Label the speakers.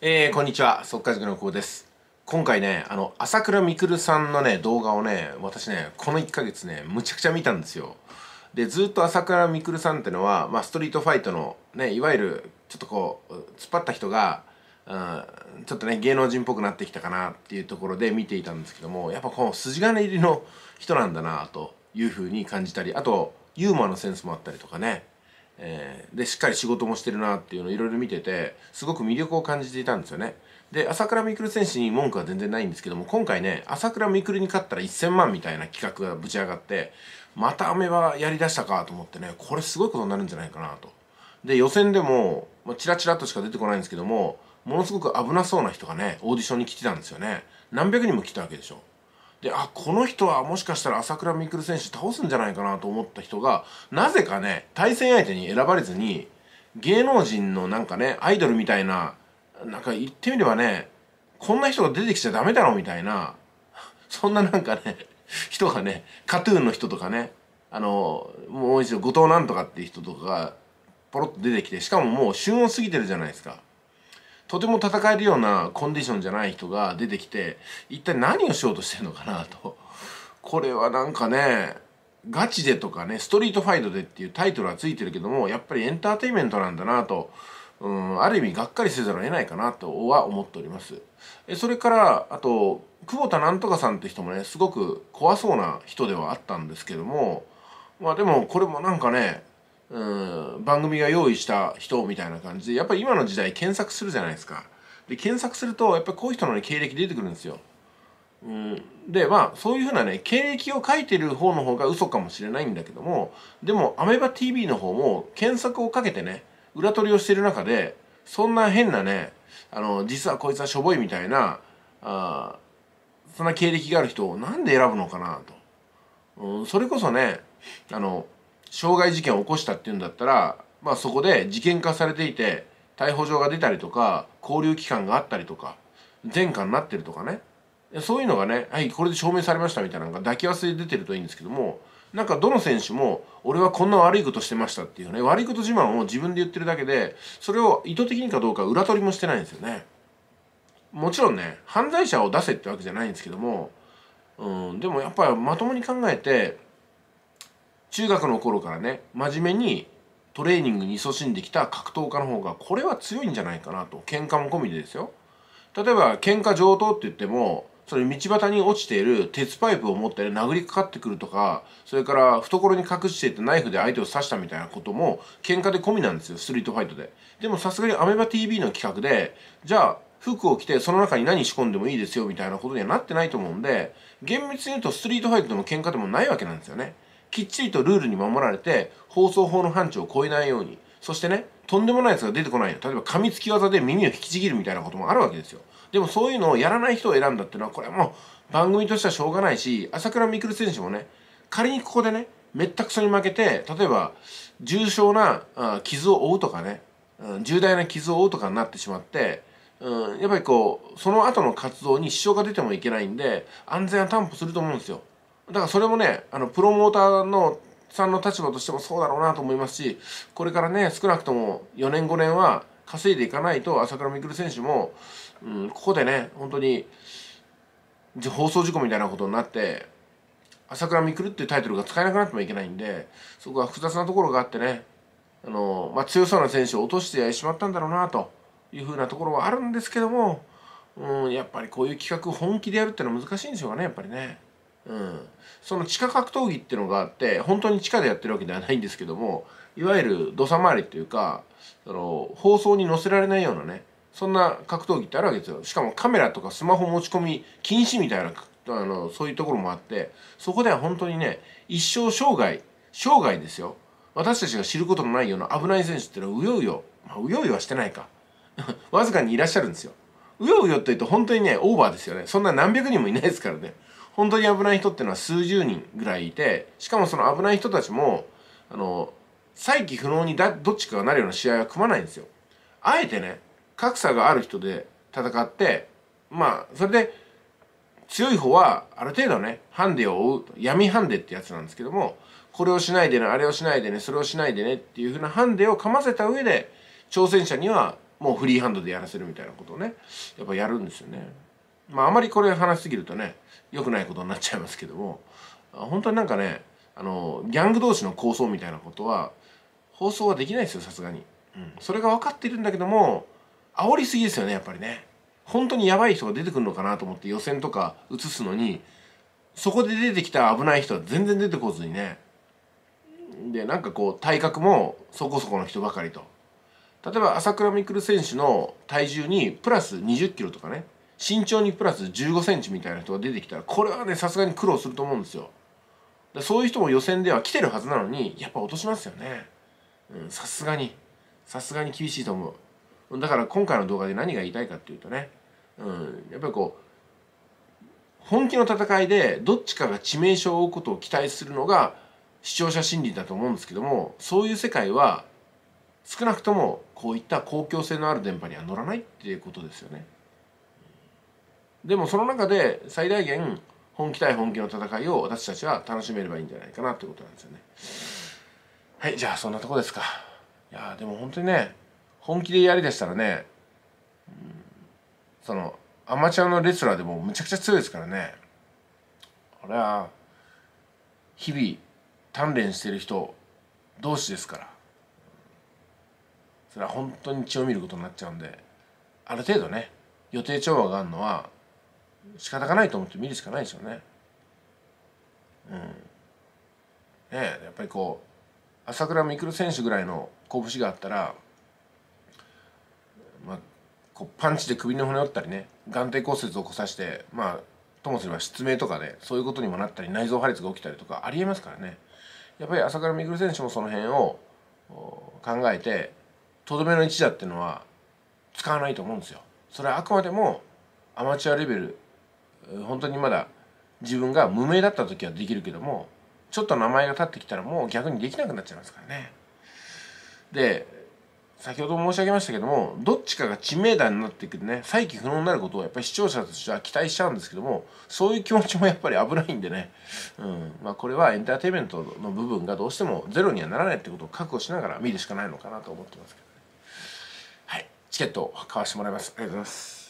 Speaker 1: えー、こんにちは速稼塾のこうです今回ねあの朝倉未来さんのね動画をね私ねこの1ヶ月ねむちゃくちゃ見たんですよでずっと朝倉未来さんってのは、まあ、ストリートファイトのねいわゆるちょっとこう突っ張った人がうん、ちょっとね芸能人っぽくなってきたかなっていうところで見ていたんですけどもやっぱこう筋金入りの人なんだなというふうに感じたりあとユーモアのセンスもあったりとかねえー、でしっかり仕事もしてるなっていうのをいろいろ見ててすごく魅力を感じていたんですよねで朝倉未来選手に文句は全然ないんですけども今回ね朝倉未来に勝ったら1000万みたいな企画がぶち上がってまたアメバやりだしたかと思ってねこれすごいことになるんじゃないかなとで予選でも、まあ、チラチラとしか出てこないんですけどもものすごく危なそうな人がねオーディションに来てたんですよね何百人も来たわけでしょであこの人はもしかしたら朝倉未来選手倒すんじゃないかなと思った人がなぜかね対戦相手に選ばれずに芸能人のなんかねアイドルみたいななんか言ってみればねこんな人が出てきちゃダメだろみたいなそんななんかね人がねカトゥーンの人とかねあのもう一度後藤なんとかっていう人とかがポロッと出てきてしかももう旬を過ぎてるじゃないですか。とても戦えるようなコンディションじゃない人が出てきて一体何をしようとしてるのかなとこれはなんかねガチでとかねストリートファイトでっていうタイトルはついてるけどもやっぱりエンターテインメントなんだなと。うん、ある意味がっかりせざるを得ないかなとは思っております。それからあと久保田なんとかさんって人もねすごく怖そうな人ではあったんですけどもまあでもこれもなんかねうん番組が用意した人みたいな感じでやっぱり今の時代検索するじゃないですかで検索するとやっぱりこういう人の、ね、経歴出てくるんですよ、うん、でまあそういうふうなね経歴を書いてる方の方が嘘かもしれないんだけどもでもアメバ TV の方も検索をかけてね裏取りをしてる中でそんな変なねあの実はこいつはしょぼいみたいなあそんな経歴がある人をなんで選ぶのかなと、うん、それこそねあの傷害事件を起こしたっていうんだったら、まあ、そこで事件化されていて逮捕状が出たりとか交留期間があったりとか前科になってるとかねそういうのがね、はい、これで証明されましたみたいなのが抱き合わせで出てるといいんですけども、なんかどの選手も、俺はこんな悪いことしてましたっていうね、悪いこと自慢を自分で言ってるだけで、それを意図的にかどうか裏取りもしてないんですよね。もちろんね、犯罪者を出せってわけじゃないんですけども、うん、でもやっぱりまともに考えて、中学の頃からね真面目にトレーニングに勤しんできた格闘家の方がこれは強いんじゃないかなと喧嘩も込みでですよ例えば喧嘩上等って言ってもそれ道端に落ちている鉄パイプを持って殴りかかってくるとかそれから懐に隠していてナイフで相手を刺したみたいなことも喧嘩で込みなんですよストリートファイトででもさすがにアメバ TV の企画でじゃあ服を着てその中に何仕込んでもいいですよみたいなことにはなってないと思うんで厳密に言うとストリートファイトでも喧嘩でもないわけなんですよねきっちりとルールに守られて、放送法の範疇を超えないように、そしてね、とんでもないやつが出てこないよ。例えば噛みつき技で耳を引きちぎるみたいなこともあるわけですよ。でもそういうのをやらない人を選んだっていうのは、これはもう番組としてはしょうがないし、朝倉未来選手もね、仮にここでね、めったくそに負けて、例えば重症な傷を負うとかね、うん、重大な傷を負うとかになってしまって、うん、やっぱりこう、その後の活動に支障が出てもいけないんで、安全は担保すると思うんですよ。だからそれもねあのプロモーターのさんの立場としてもそうだろうなと思いますしこれからね少なくとも4年5年は稼いでいかないと朝倉未来選手も、うん、ここでね本当に放送事故みたいなことになって朝倉未来っていうタイトルが使えなくなってもいけないんでそこは複雑なところがあってねあの、まあ、強そうな選手を落としてしまったんだろうなというふうなところはあるんですけども、うん、やっぱりこういう企画本気でやるっていうのは難しいんでしょうかねやっぱりね。うん、その地下格闘技っていうのがあって本当に地下でやってるわけではないんですけどもいわゆる土佐回りっていうかその放送に載せられないようなねそんな格闘技ってあるわけですよしかもカメラとかスマホ持ち込み禁止みたいなあのそういうところもあってそこでは本当にね一生生涯生涯ですよ私たちが知ることのないような危ない選手っていうのはうようよ、まあ、うようよはしてないか わずかにいらっしゃるんですようようよって言うと本当にねオーバーですよねそんな何百人もいないですからね本当に危ない人っていうのは数十人ぐらいいてしかもその危ない人たちもあの再起不能にだどっちかがなるような試合は組まないんですよ。あえてね格差がある人で戦ってまあそれで強い方はある程度ねハンデを追う闇ハンデってやつなんですけどもこれをしないでねあれをしないでねそれをしないでねっていう風なハンデをかませた上で挑戦者にはもうフリーハンドでやらせるみたいなことをねやっぱやるんですよね。まああまりこれ話しすぎるとね良くないことになっちゃいますけども本当になんかねあのギャング同士の抗争みたいなことは放送はできないですよさすがに、うん、それが分かっているんだけども煽りすぎですよねやっぱりね本当にやばい人が出てくるのかなと思って予選とか映すのにそこで出てきた危ない人は全然出てこずにねでなんかこう体格もそこそこの人ばかりと例えば朝倉未来選手の体重にプラス2 0キロとかね身長にプラス1 5センチみたいな人が出てきたらこれはねさすがに苦労すると思うんですよそういう人も予選では来てるはずなのにやっぱ落としますよねさすがにさすがに厳しいと思うだから今回の動画で何が言いたいかっていうとね、うん、やっぱりこう本気の戦いでどっちかが致命傷を負うことを期待するのが視聴者心理だと思うんですけどもそういう世界は少なくともこういった公共性のある電波には乗らないっていうことですよね。でもその中で最大限本気対本気の戦いを私たちは楽しめればいいんじゃないかなってことなんですよねはいじゃあそんなとこですかいやでも本当にね本気でやりでしたらね、うん、そのアマチュアのレスラーでもむちゃくちゃ強いですからねこれは日々鍛錬してる人同士ですからそれは本当に血を見ることになっちゃうんである程度ね予定調和があるのは仕方がないと思って見るしかないですよね。うん。ねえ、やっぱりこう、朝倉未来選手ぐらいの拳があったら、まあ、こうパンチで首の骨折ったりね、眼底骨折を起こさして、まあ、ともすれば失明とかね、そういうことにもなったり、内臓破裂が起きたりとかありえますからね。やっぱり朝倉未来選手もその辺を考えて、とどめの一打っていうのは使わないと思うんですよ。それはあくまでもアマチュアレベル本当にまだ自分が無名だった時はできるけどもちょっと名前が立ってきたらもう逆にできなくなっちゃいますからね。で先ほど申し上げましたけどもどっちかが知名度になってくとね再起不能になることをやっぱり視聴者としては期待しちゃうんですけどもそういう気持ちもやっぱり危ないんでね、うんまあ、これはエンターテインメントの部分がどうしてもゼロにはならないってことを覚悟しながら見るしかないのかなと思ってますけどねはいチケットを買わせてもらいますありがとうございます